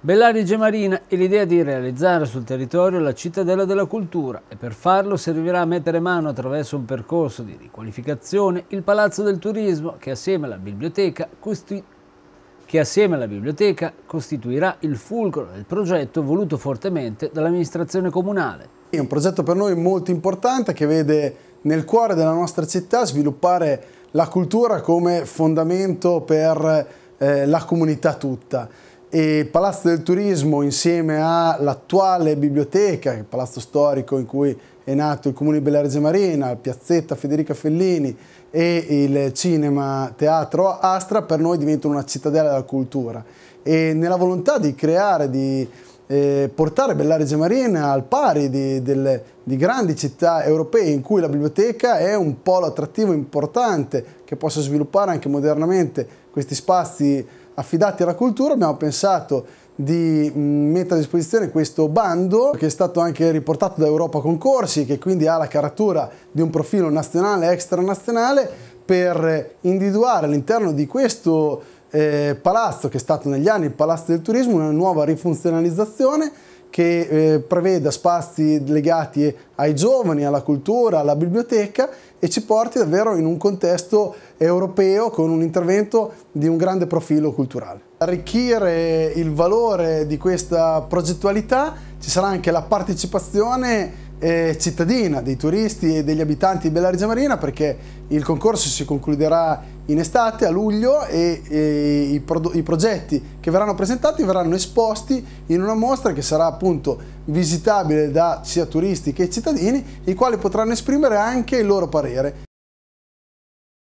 Bellari Gemarina e l'idea di realizzare sul territorio la cittadella della cultura e per farlo servirà a mettere mano attraverso un percorso di riqualificazione il Palazzo del Turismo che assieme alla biblioteca, costi... che assieme alla biblioteca costituirà il fulcro del progetto voluto fortemente dall'amministrazione comunale. È un progetto per noi molto importante che vede nel cuore della nostra città sviluppare la cultura come fondamento per eh, la comunità tutta e Palazzo del Turismo insieme all'attuale biblioteca, il palazzo storico in cui è nato il Comune di Bella Reggio Marina, Piazzetta Federica Fellini e il Cinema Teatro Astra per noi diventano una cittadella della cultura e nella volontà di creare, di eh, portare Bella Reggio Marina al pari di, del, di grandi città europee in cui la biblioteca è un polo attrattivo importante che possa sviluppare anche modernamente questi spazi affidati alla cultura abbiamo pensato di mm, mettere a disposizione questo bando che è stato anche riportato da Europa Concorsi che quindi ha la caratura di un profilo nazionale e extranazionale per individuare all'interno di questo eh, palazzo che è stato negli anni il Palazzo del Turismo una nuova rifunzionalizzazione che eh, preveda spazi legati ai giovani, alla cultura, alla biblioteca e ci porti davvero in un contesto europeo con un intervento di un grande profilo culturale. Arricchire il valore di questa progettualità ci sarà anche la partecipazione eh, cittadina dei turisti e degli abitanti di Bella Marina perché il concorso si concluderà in estate a luglio e, e i, pro, i, progetti che verranno presentati verranno esposti in una mostra che sarà appunto visitabile da sia turisti che cittadini i quali potranno esprimere anche il loro parere